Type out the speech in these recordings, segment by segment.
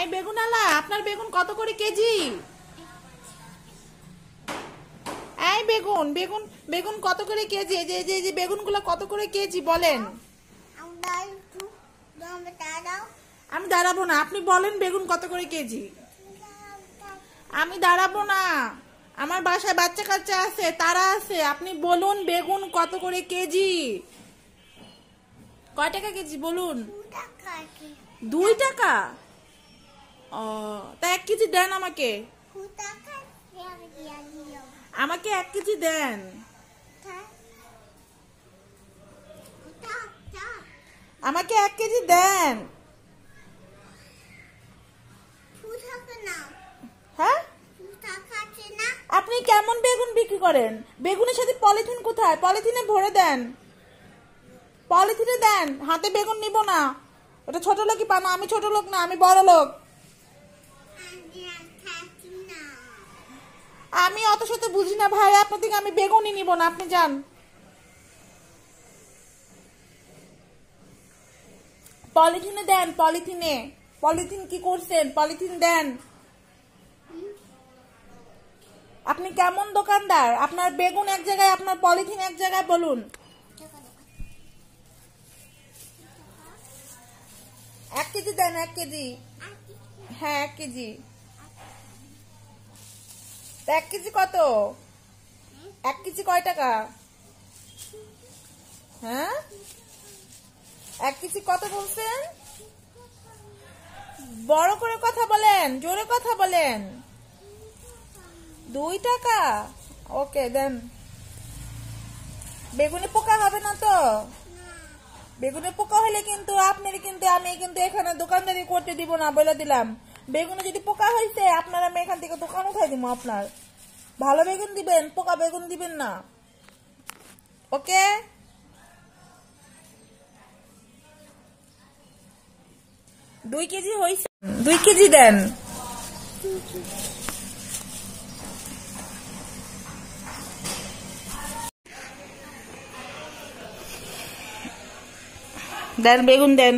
এই বেগুন আলা আপনার বেগুন কত করে কেজি এই বেগুন বেগুন বেগুন কত করে কেজি এই যে এই যে এই যে বেগুনগুলো কত করে কেজি বলেন আমি দাঁড়াবো না আপনি বলেন বেগুন কত করে কেজি আমি দাঁড়াবো না আমার বাসায় বাচ্চা কাচ্চা আছে তারা আছে আপনি বলুন বেগুন কত করে কেজি কয় টাকা কেজি বলুন দুই টাকা তা এক কেজি দেন আমাকে আমাকে এক কেজি দেন আমাকে এক কেজি দেন হ্যাঁ আপনি কেমন বেগুন বিক্রি করেন বেগুনের সাথে পলিথিন কোথায় পলিথিনে ভরে দেন পলিথিনে দেন হাতে বেগুন নিব না ওটা ছোট লোকই পানা আমি ছোট লোক না আমি বড় লোক আমি অত শত বুঝি না ভাই আপনার থেকে আমি বেগুনই নিব না আপনি যান পলিথিনে দেন পলিথিনে পলিথিন কি করছেন পলিথিন দেন আপনি কেমন দোকানদার আপনার বেগুন এক জায়গায় আপনার পলিথিন এক জায়গায় বলুন এক কেজি দেন এক কেজি হ্যাঁ এক কেজি এক কেজি কত এক কেজি কয় টাকা হ্যাঁ এক কেজি কত বলছেন বড় করে কথা বলেন জোরে কথা বলেন দুই টাকা ওকে দেন বেগুনি পোকা হবে না তো বেগুনে পোকা হলে কিন্তু আপনার কিন্তু আমি কিন্তু এখানে দোকানদারি করতে দিব না বলে দিলাম বেগুনে যদি পোকা হয়েছে আপনার আমি এখান থেকে দোকান উঠাই দিব আপনার ভালো বেগুন দিবেন পোকা বেগুন দিবেন না ওকে দুই কেজি হয়েছে দুই কেজি দেন দেন বেগুন দেন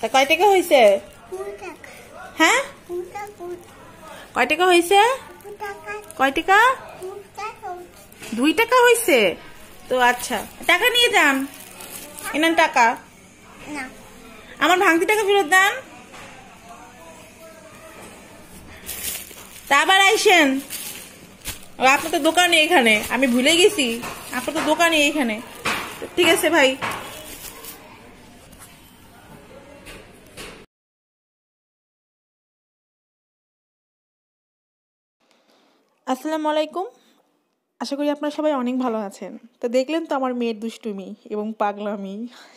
তা কয় টাকা হয়েছে হ্যাঁ কয় টাকা হয়েছে কয় টাকা দুই টাকা হয়েছে তো আচ্ছা টাকা নিয়ে যান এনার টাকা আমার ভাঙতি টাকা ফেরত দেন তা আবার আইসেন আপনার তো দোকানে এখানে আমি ভুলে গেছি আপনার তো দোকানে এখানে ঠিক আছে ভাই আসসালামু আলাইকুম আশা করি আপনারা সবাই অনেক ভালো আছেন তো দেখলেন তো আমার মেয়ের দুষ্টুমি এবং পাগলামি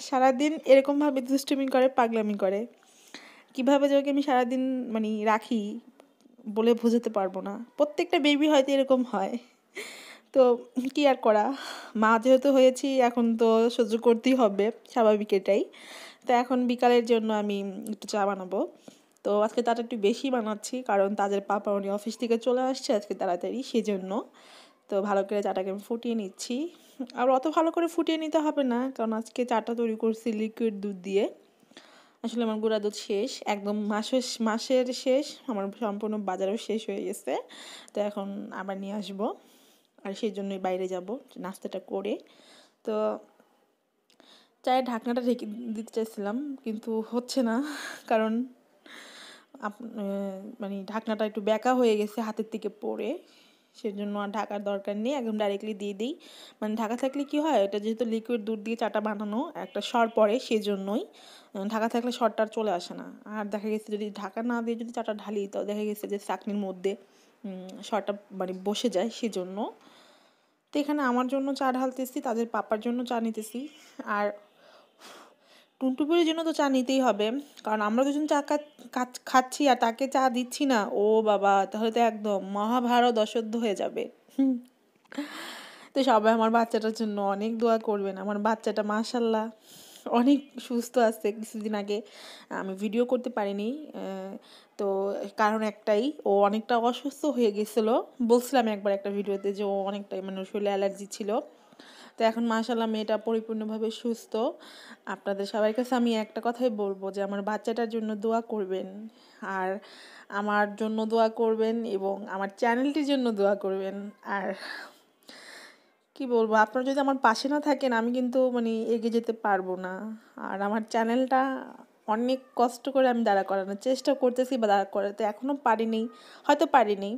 সারাদিন এরকমভাবে দুষ্টুমি করে পাগলামি করে কিভাবে যে ওকে আমি সারাদিন মানে রাখি বলে বোঝাতে পারবো না প্রত্যেকটা বেবি হয়তো এরকম হয় তো কি আর করা মা যেহেতু হয়েছি এখন তো সহ্য করতেই হবে স্বাভাবিক এটাই তো এখন বিকালের জন্য আমি একটু চা বানাবো তো আজকে তাটা একটু বেশি বানাচ্ছি কারণ তাদের পাপা উনি অফিস থেকে চলে আসছে আজকে তাড়াতাড়ি সেজন্য তো ভালো করে চাটাকে আমি ফুটিয়ে নিচ্ছি আর অত ভালো করে ফুটিয়ে নিতে হবে না কারণ আজকে চাটা তৈরি করছি লিকুইড দুধ দিয়ে আসলে আমার গুঁড়া দুধ শেষ একদম মাসের মাসের শেষ আমার সম্পূর্ণ বাজারও শেষ হয়ে গেছে তো এখন আবার নিয়ে আসবো আর সেই জন্যই বাইরে যাব নাস্তাটা করে তো চায়ের ঢাকনাটা ঢেকে দিতে চাইছিলাম কিন্তু হচ্ছে না কারণ মানে ঢাকনাটা একটু ব্যাকা হয়ে গেছে হাতের থেকে পড়ে সেজন্য আর ঢাকার দরকার নেই একদম ডাইরেক্টলি দিয়ে দিই মানে ঢাকা থাকলে কি হয় এটা যেহেতু লিকুইড দুধ দিয়ে চাটা বানানো একটা সর পড়ে সেজন্যই ঢাকা থাকলে সরটা আর চলে আসে না আর দেখা গেছে যদি ঢাকা না দিয়ে যদি চাটা ঢালি তাও দেখা গেছে যে চাকনির মধ্যে সরটা মানে বসে যায় সেজন্য তো এখানে আমার জন্য চা ঢালতেছি তাদের পাপার জন্য চা নিতেছি আর টুনটুপুরের জন্য তো চা নিতেই হবে কারণ আমরা দুজন চা খাচ্ছি আর তাকে চা দিচ্ছি না ও বাবা তাহলে তো একদম মহাভারত অসহ্য হয়ে যাবে তো সবাই আমার বাচ্চাটার জন্য অনেক দোয়া করবেন আমার বাচ্চাটা মাসাল্লাহ অনেক সুস্থ আছে কিছুদিন আগে আমি ভিডিও করতে পারিনি তো কারণ একটাই ও অনেকটা অসুস্থ হয়ে গেছিলো বলছিলাম একবার একটা ভিডিওতে যে ও অনেকটাই মানে শরীরে অ্যালার্জি ছিল তো এখন মাশাল্লাহ মেয়েটা পরিপূর্ণভাবে সুস্থ আপনাদের সবার কাছে আমি একটা কথাই বলবো যে আমার বাচ্চাটার জন্য দোয়া করবেন আর আমার জন্য দোয়া করবেন এবং আমার চ্যানেলটির জন্য দোয়া করবেন আর কি বলবো আপনারা যদি আমার পাশে না থাকেন আমি কিন্তু মানে এগিয়ে যেতে পারবো না আর আমার চ্যানেলটা অনেক কষ্ট করে আমি দাঁড়া করানোর চেষ্টা করতেছি বা দাঁড়া করাতে এখনও পারিনি হয়তো পারিনি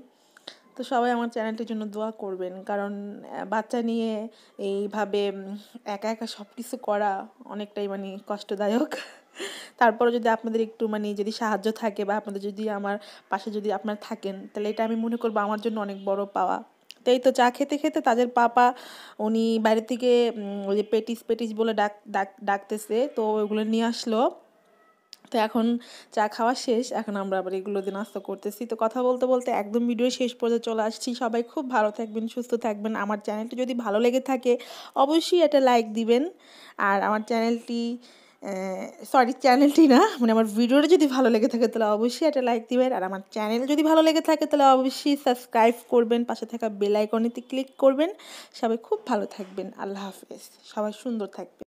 তো সবাই আমার চ্যানেলটির জন্য দোয়া করবেন কারণ বাচ্চা নিয়ে এইভাবে একা একা সব কিছু করা অনেকটাই মানে কষ্টদায়ক তারপরে যদি আপনাদের একটু মানে যদি সাহায্য থাকে বা আপনাদের যদি আমার পাশে যদি আপনারা থাকেন তাহলে এটা আমি মনে করবো আমার জন্য অনেক বড় পাওয়া তাই তো চা খেতে খেতে তাদের পাপা উনি বাইরে থেকে ওই যে পেটিস পেটিস বলে ডাক ডাক ডাকতেছে তো ওগুলো নিয়ে আসলো তো এখন চা খাওয়া শেষ এখন আমরা আবার এগুলো দিয়ে নাস্তা করতেছি তো কথা বলতে বলতে একদম ভিডিও শেষ পর্যায়ে চলে আসছি সবাই খুব ভালো থাকবেন সুস্থ থাকবেন আমার চ্যানেলটি যদি ভালো লেগে থাকে অবশ্যই একটা লাইক দিবেন আর আমার চ্যানেলটি সরি চ্যানেলটি না মানে আমার ভিডিওটা যদি ভালো লেগে থাকে তাহলে অবশ্যই একটা লাইক দিবেন আর আমার চ্যানেল যদি ভালো লেগে থাকে তাহলে অবশ্যই সাবস্ক্রাইব করবেন পাশে থাকা বেল ক্লিক করবেন সবাই খুব ভালো থাকবেন আল্লাহ হাফেজ সবাই সুন্দর থাকবেন